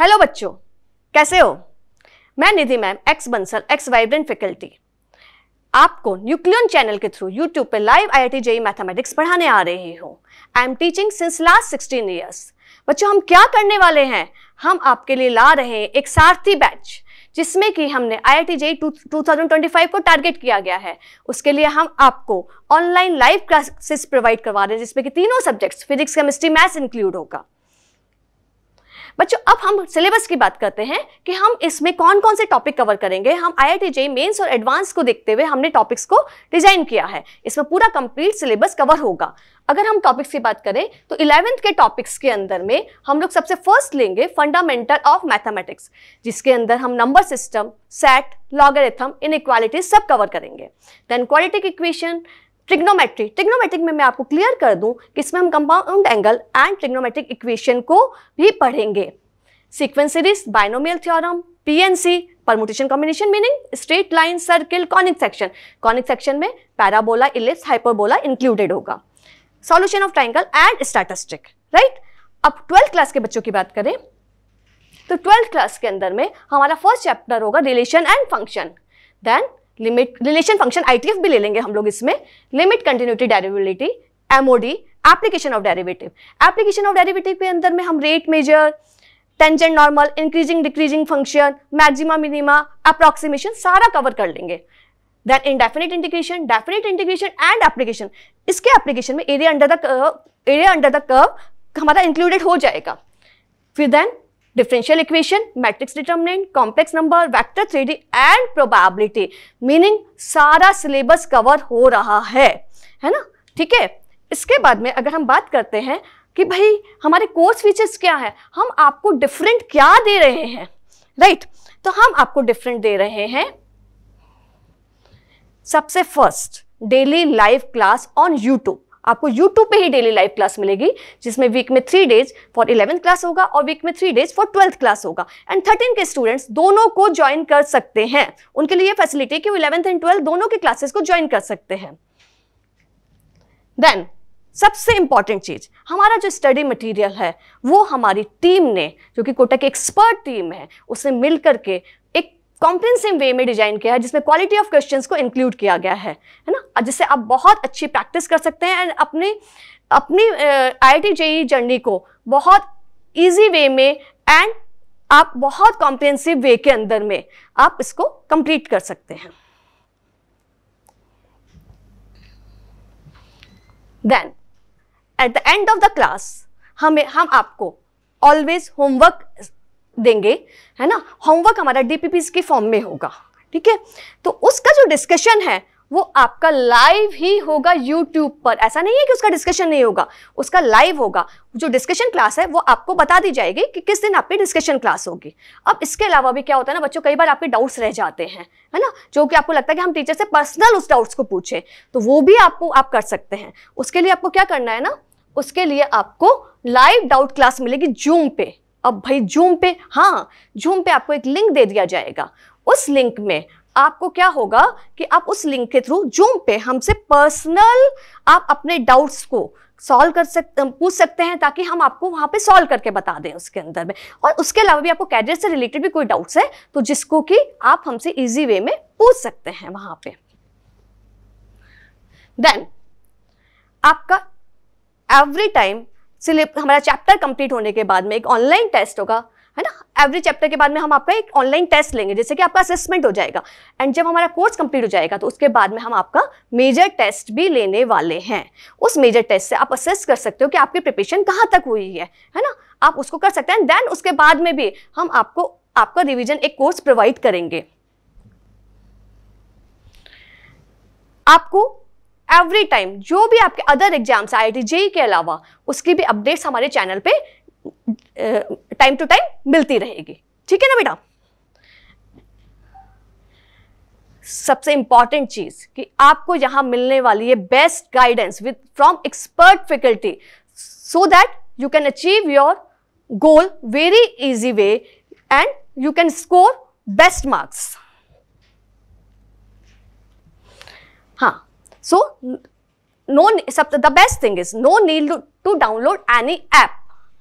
Hello बच्चों कैसे हो मैं Nidhi ma'am ex Bansal ex Vibrant faculty आपको न्यूक्लियन चैनल के थ्रू यूट्यूब पे live I I JEE mathematics पढ़ाने आ रही हूँ I am teaching since last sixteen years बच्चों हम क्या करने वाले हैं हम आपके लिए ला रहे हैं एक सारथी बैच जिसमें कि हमने I I T JEE two को टारगेट किया गया है उसके लिए हम आपको ऑनलाइन लाइव क्लासेस प्रोवाइड करवा रहे हैं जिसमें कि तीनों subjects physics chemistry maths include होगा बच्चों अब हम सिलेबस की बात करते हैं कि हम इसमें कौन कौन से टॉपिक कवर करेंगे हम आई आई टी मेन्स और एडवांस को देखते हुए हमने टॉपिक्स को डिजाइन किया है इसमें पूरा कंप्लीट सिलेबस कवर होगा अगर हम टॉपिक्स की बात करें तो इलेवेंथ के टॉपिक्स के अंदर में हम लोग सबसे फर्स्ट लेंगे फंडामेंटल ऑफ मैथमेटिक्स जिसके अंदर हम नंबर सिस्टम सेट लॉगरिथम इन सब कवर करेंगे then quadratic equation trigonometry trigonometric में मैं आपको क्लियर कर दूं कि इसमें हम compound angle and trigonometric equation को भी पढ़ेंगे sequence series binomial theorem PNC permutation combination meaning straight line circle conic section conic section में पैराबोला इलिप्स हाइपरबोला इंक्लूडेड होगा solution of triangle and statistic right अब ट्वेल्थ क्लास के बच्चों की बात करें तो ट्वेल्थ क्लास के अंदर में हमारा फर्स्ट चैप्टर होगा relation and function then limit relation function ITF भी ले लेंगे हम लोग इसमें limit continuity derivability MOD application of derivative application of derivative के अंदर में हम rate measure tangent normal increasing decreasing function maxima minima approximation सारा कवर कर लेंगे then indefinite integration definite integration and application इसके एप्लीकेशन में area under the area under the curve हमारा इंक्लूडेड हो जाएगा फिर then differential equation matrix determinant, complex number vector three and probability. Meaning सारा सिलेबस कवर हो रहा है है ना ठीक है इसके बाद में अगर हम बात करते हैं कि भाई हमारे कोर्स फीचर्स क्या है हम आपको डिफरेंट क्या दे रहे हैं राइट right? तो हम आपको डिफरेंट दे रहे हैं सबसे first daily live class on YouTube आपको YouTube पे ही डेली लाइव क्लास मिलेगी जिसमें वीक में three days for eleventh class होगा और वीक में three days for twelfth class होगा एंड थर्टीन के स्टूडेंट्स दोनों को ज्वाइन कर सकते हैं उनके लिए फैसिलिटी की इलेवंथ एंड ट्वेल्थ दोनों के क्लासेस को ज्वाइन कर सकते हैं देन सबसे इंपॉर्टेंट चीज हमारा जो स्टडी मटेरियल है वो हमारी टीम ने जो कि कोटा की एक्सपर्ट टीम है उसे मिलकर के कॉम्प्रेंसिव वे में डिजाइन किया है जिसमें क्वालिटी ऑफ क्वेश्चंस को इंक्लूड किया गया है है ना जिससे आप बहुत अच्छी प्रैक्टिस कर सकते हैं एंड अपने अपनी आई टी जेई जर्नी को बहुत ईजी वे में एंड आप बहुत कॉम्प्रेंसिव वे के अंदर में आप इसको कंप्लीट कर सकते हैं then at the end of the class हमें हम आपको ऑलवेज होमवर्क देंगे है ना होमवर्क हमारा डीपीपीस के फॉर्म में होगा ठीक है तो उसका जो डिस्कशन है वो आपका लाइव ही होगा यूट्यूब पर ऐसा नहीं है कि उसका डिस्कशन नहीं होगा उसका लाइव होगा जो डिस्कशन क्लास है वो आपको बता दी जाएगी कि किस दिन आपकी डिस्कशन क्लास होगी अब इसके अलावा भी क्या होता है ना बच्चों कई बार आपके डाउट्स रह जाते हैं है ना जो कि आपको लगता है कि हम टीचर से पर्सनल उस डाउट्स को पूछे तो वो भी आपको आप कर सकते हैं उसके लिए आपको क्या करना है ना उसके लिए आपको लाइव डाउट क्लास मिलेगी जूम पे अब भाई जूम पे हाँ जूम पे आपको एक लिंक दे दिया जाएगा उस लिंक में आपको क्या होगा कि आप उस लिंक के थ्रू जूम पे हमसे पर्सनल आप अपने डाउट्स को सॉल्व कर सकते पूछ सकते हैं ताकि हम आपको वहां पे सॉल्व करके बता दें उसके अंदर में और उसके अलावा भी आपको कैरियर से रिलेटेड भी कोई डाउट्स है तो जिसको कि आप हमसे इजी वे में पूछ सकते हैं वहां पे देन आपका एवरी टाइम सिलेब हमारा चैप्टर कंप्लीट होने के बाद में एक ऑनलाइन टेस्ट होगा है ना एवरी चैप्टर के बाद में हम आपका एक ऑनलाइन टेस्ट लेंगे जैसे कि आपका असेसमेंट हो जाएगा एंड जब हमारा कोर्स कंप्लीट हो जाएगा तो उसके बाद में हम आपका मेजर टेस्ट भी लेने वाले हैं उस मेजर टेस्ट से आप असेस कर सकते हो कि आपकी प्रिपरेशन कहाँ तक हुई है है ना आप उसको कर सकते हैं देन उसके बाद में भी हम आपको आपका रिविजन एक कोर्स प्रोवाइड करेंगे आपको एवरी टाइम जो भी आपके other exams I I JEE के अलावा उसकी भी अपडेट्स हमारे चैनल पे टाइम टू टाइम मिलती रहेगी ठीक है ना बेटा सबसे इंपॉर्टेंट चीज कि आपको यहां मिलने वाली है best guidance with from expert faculty so that you can achieve your goal very easy way and you can score best marks हाँ so no the best thing is no need to download any app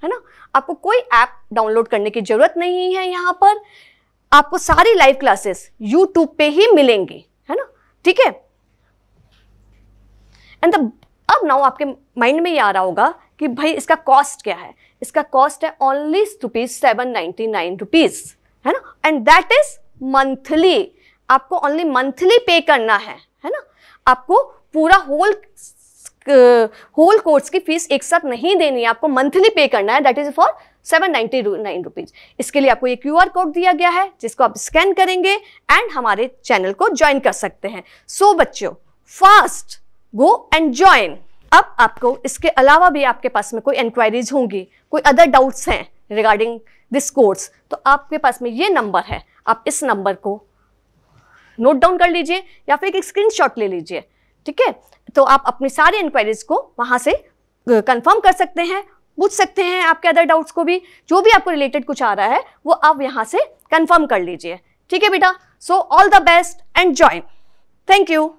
है ना आपको कोई app download करने की जरूरत नहीं है यहां पर आपको सारी लाइव क्लासेस यूट्यूब पे ही मिलेंगी है ना ठीक है एंड अब नाउ आपके माइंड में ये आ रहा होगा कि भाई इसका कॉस्ट क्या है इसका कॉस्ट है only rupees seven ninety nine rupees है ना एंड दैट इज मंथली आपको ओनली मंथली पे करना है है ना आपको पूरा होल होल कोर्स की फीस एक साथ नहीं देनी है आपको मंथली पे करना है that is for seven ninety nine rupees इसके लिए आपको ये क्यू आर कोड दिया गया है जिसको आप स्कैन करेंगे एंड हमारे चैनल को ज्वाइन कर सकते हैं सो so, बच्चों फास्ट गो एंड ज्वाइन अब आपको इसके अलावा भी आपके पास में कोई इंक्वायरीज होंगी कोई अदर डाउट्स हैं रिगार्डिंग दिस कोर्स तो आपके पास में ये नंबर है आप इस नंबर को नोट डाउन कर लीजिए या फिर एक स्क्रीनशॉट ले लीजिए ठीक है तो आप अपनी सारी इंक्वायरीज को वहां से कंफर्म कर सकते हैं पूछ सकते हैं आपके अदर डाउट्स को भी जो भी आपको रिलेटेड कुछ आ रहा है वो आप यहां से कंफर्म कर लीजिए ठीक है बेटा so all the best and join thank you